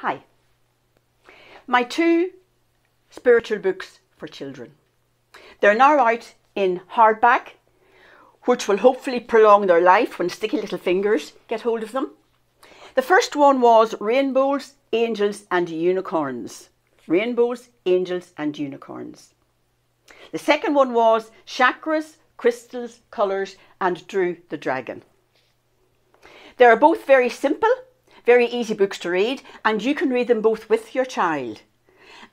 Hi. My two spiritual books for children. They're now out in hardback, which will hopefully prolong their life when sticky little fingers get hold of them. The first one was Rainbows, Angels and Unicorns. Rainbows, Angels and Unicorns. The second one was Chakras, Crystals, Colours and Drew the Dragon. They are both very simple very easy books to read, and you can read them both with your child.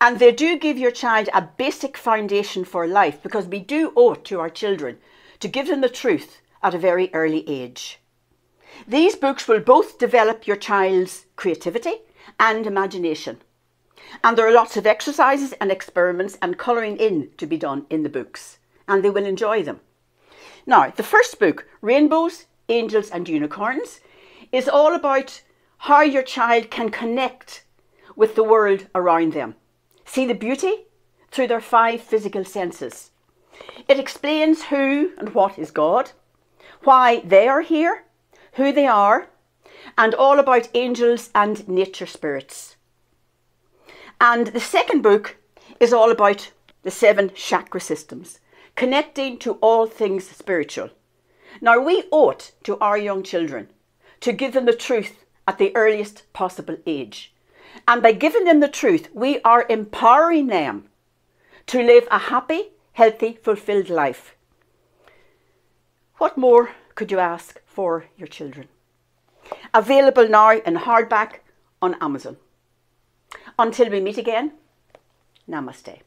And they do give your child a basic foundation for life because we do owe it to our children to give them the truth at a very early age. These books will both develop your child's creativity and imagination. And there are lots of exercises and experiments and colouring in to be done in the books, and they will enjoy them. Now, the first book, Rainbows, Angels and Unicorns, is all about how your child can connect with the world around them. See the beauty through their five physical senses. It explains who and what is God, why they are here, who they are, and all about angels and nature spirits. And the second book is all about the seven chakra systems, connecting to all things spiritual. Now, we ought to our young children to give them the truth at the earliest possible age. And by giving them the truth, we are empowering them to live a happy, healthy, fulfilled life. What more could you ask for your children? Available now in hardback on Amazon. Until we meet again, namaste.